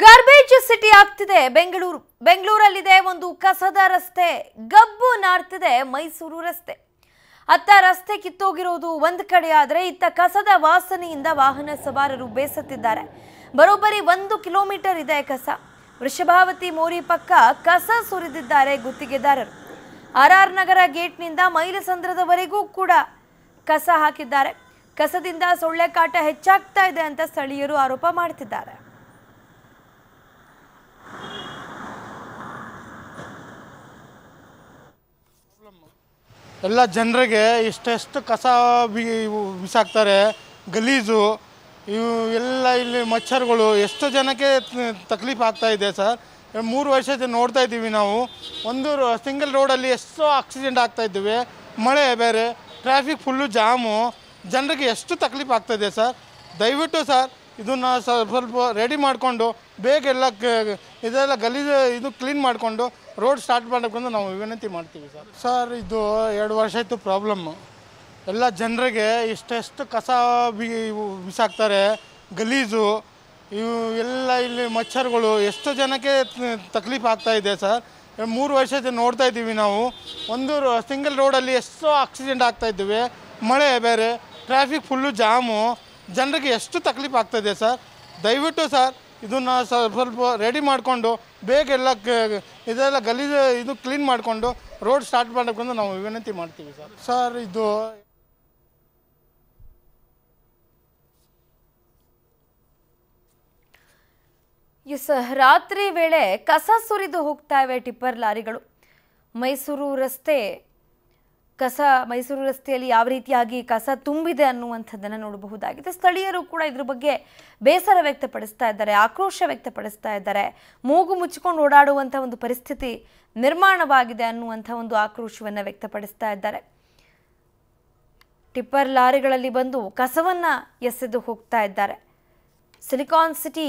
garbage city ಆಗ್ತಿದೆ ಬೆಂಗಳೂರು ಬೆಂಗಳೂರಲ್ಲಿದೆ ಒಂದು ಕಸದ ರಸ್ತೆ ಗಬ್ಬು ನಾಡ್ತಿದೆ ಮೈಸೂರು ರಸ್ತೆ ಅತ್ತ ರಸ್ತೆ ಕಿತ್ತೋಗಿರೋದು ಒಂದು ಕಡೆ ಆದರೆ ಇತ್ತ ಕಸದ ವಾಸನೆಯಿಂದ ವಾಹನ ಸವಾರರು ಬೇಸತ್ತಿದ್ದಾರೆ ಬರೋಬ್ಬರಿ ಒಂದು ಕಿಲೋಮೀಟರ್ ಇದೆ ಕಸ ವೃಷಭಾವತಿ ಮೋರಿ ಪಕ್ಕ ಕಸ ಸುರಿದಿದ್ದಾರೆ ಗುತ್ತಿಗೆದಾರರು ಆರ್ ಆರ್ ನಗರ ಗೇಟ್ನಿಂದ ಮೈಲಸಂದ್ರದವರೆಗೂ ಕೂಡ ಕಸ ಹಾಕಿದ್ದಾರೆ ಕಸದಿಂದ ಸೊಳ್ಳೆ ಕಾಟ ಹೆಚ್ಚಾಗ್ತಾ ಇದೆ ಅಂತ ಸ್ಥಳೀಯರು ಆರೋಪ ಮಾಡ್ತಿದ್ದಾರೆ ಎಲ್ಲ ಜನರಿಗೆ ಇಷ್ಟೆಷ್ಟು ಕಸ ಬಿಸಾಕ್ತಾರೆ ಗಲೀಜು ಇವು ಎಲ್ಲ ಇಲ್ಲಿ ಮಚ್ಚರ್ಗಳು ಎಷ್ಟು ಜನಕ್ಕೆ ತಕ್ಲೀಫ್ ಆಗ್ತಾ ಇದೆ ಸರ್ ಮೂರು ವರ್ಷದ ನೋಡ್ತಾ ಇದ್ದೀವಿ ನಾವು ಒಂದು ಸಿಂಗಲ್ ರೋಡಲ್ಲಿ ಎಷ್ಟು ಆಕ್ಸಿಡೆಂಟ್ ಆಗ್ತಾ ಇದ್ದೀವಿ ಮಳೆ ಬೇರೆ ಟ್ರಾಫಿಕ್ ಫುಲ್ಲು ಜಾಮು ಜನರಿಗೆ ಎಷ್ಟು ತಕ್ಲೀಫ್ ಇದೆ ಸರ್ ದಯವಿಟ್ಟು ಸರ್ ಇದನ್ನು ಸ್ವಲ್ಪ ರೆಡಿ ಮಾಡಿಕೊಂಡು ಬೇಗ ಎಲ್ಲ ಇದೆಲ್ಲ ಗಲೀಜು ಇದು ಕ್ಲೀನ್ ಮಾಡಿಕೊಂಡು ರೋಡ್ ಸ್ಟಾರ್ಟ್ ಮಾಡಬೇಕಂದ್ರೆ ನಾವು ವಿನಂತಿ ಮಾಡ್ತೀವಿ ಸರ್ ಸರ್ ಇದು ಎರಡು ವರ್ಷ ಆಯಿತು ಪ್ರಾಬ್ಲಮ್ಮು ಎಲ್ಲ ಜನರಿಗೆ ಇಷ್ಟೆಷ್ಟು ಕಸ ಬಿ ಬಿಸಾಕ್ತಾರೆ ಗಲೀಜು ಇವು ಎಲ್ಲ ಇಲ್ಲಿ ಮಚ್ಚರ್ಗಳು ಎಷ್ಟು ಜನಕ್ಕೆ ತಕ್ಲೀಫ್ ಆಗ್ತಾಯಿದೆ ಸರ್ ಮೂರು ವರ್ಷದ ನೋಡ್ತಾ ಇದ್ದೀವಿ ನಾವು ಒಂದು ಸಿಂಗಲ್ ರೋಡಲ್ಲಿ ಎಷ್ಟೋ ಆಕ್ಸಿಡೆಂಟ್ ಆಗ್ತಾಯಿದ್ದೀವಿ ಮಳೆ ಬೇರೆ ಟ್ರಾಫಿಕ್ ಫುಲ್ಲು ಜಾಮು ಜನರಿಗೆ ಎಷ್ಟು ತಕ್ಲೀಫ್ ಆಗ್ತಾಯಿದೆ ಸರ್ ದಯವಿಟ್ಟು ಸರ್ ಇದನ್ನು ಸ್ವಲ್ಪ ರೆಡಿ ಮಾಡಿಕೊಂಡು ಬೇಗ ಎಲ್ಲ ಇದೆಲ್ಲ ಗಲೀಜು ಇದು ಕ್ಲೀನ್ ಮಾಡಿಕೊಂಡು ರೋಡ್ ಸ್ಟಾರ್ಟ್ ಮಾಡಬೇಕಂದು ನಾವು ವಿನಂತಿ ಮಾಡ್ತೀವಿ ಸರ್ ಸರ್ ಇದು ಎಸ್ ರಾತ್ರಿ ವೇಳೆ ಕಸ ಸುರಿದು ಹೋಗ್ತಾ ಇವೆ ಟಿಪ್ಪರ್ ಲಾರಿಗಳು ಮೈಸೂರು ರಸ್ತೆ ಕಸ ಮೈಸೂರು ರಸ್ತೆಯಲ್ಲಿ ಯಾವ ರೀತಿಯಾಗಿ ಕಸ ತುಂಬಿದೆ ಅನ್ನುವಂಥದ್ದನ್ನು ನೋಡಬಹುದಾಗಿದೆ ಸ್ಥಳೀಯರು ಕೂಡ ಇದ್ರ ಬಗ್ಗೆ ಬೇಸರ ವ್ಯಕ್ತಪಡಿಸ್ತಾ ಇದ್ದಾರೆ ಆಕ್ರೋಶ ವ್ಯಕ್ತಪಡಿಸ್ತಾ ಇದ್ದಾರೆ ಮೂಗು ಮುಚ್ಚಿಕೊಂಡು ಓಡಾಡುವಂಥ ಒಂದು ಪರಿಸ್ಥಿತಿ ನಿರ್ಮಾಣವಾಗಿದೆ ಅನ್ನುವಂಥ ಒಂದು ಆಕ್ರೋಶವನ್ನು ವ್ಯಕ್ತಪಡಿಸ್ತಾ ಇದ್ದಾರೆ ಟಿಪ್ಪರ್ ಲಾರಿಗಳಲ್ಲಿ ಬಂದು ಕಸವನ್ನು ಎಸೆದು ಹೋಗ್ತಾ ಇದ್ದಾರೆ ಸಿಲಿಕಾನ್ ಸಿಟಿ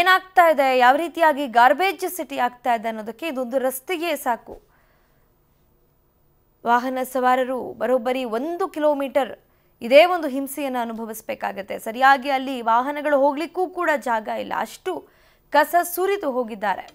ಏನಾಗ್ತಾ ಇದೆ ಯಾವ ರೀತಿಯಾಗಿ ಗಾರ್ಬೇಜ್ ಸಿಟಿ ಆಗ್ತಾ ಇದೆ ಅನ್ನೋದಕ್ಕೆ ಇದೊಂದು ರಸ್ತೆಗೆ ಸಾಕು ವಾಹನ ಸವಾರರು ಬರೋಬ್ಬರಿ ಒಂದು ಕಿಲೋಮೀಟರ್ ಇದೇ ಒಂದು ಹಿಂಸೆಯನ್ನು ಅನುಭವಿಸಬೇಕಾಗತ್ತೆ ಸರಿಯಾಗಿ ಅಲ್ಲಿ ವಾಹನಗಳು ಹೋಗ್ಲಿಕ್ಕೂ ಕೂಡ ಜಾಗ ಇಲ್ಲ ಅಷ್ಟು ಕಸ ಸುರಿದು ಹೋಗಿದ್ದಾರೆ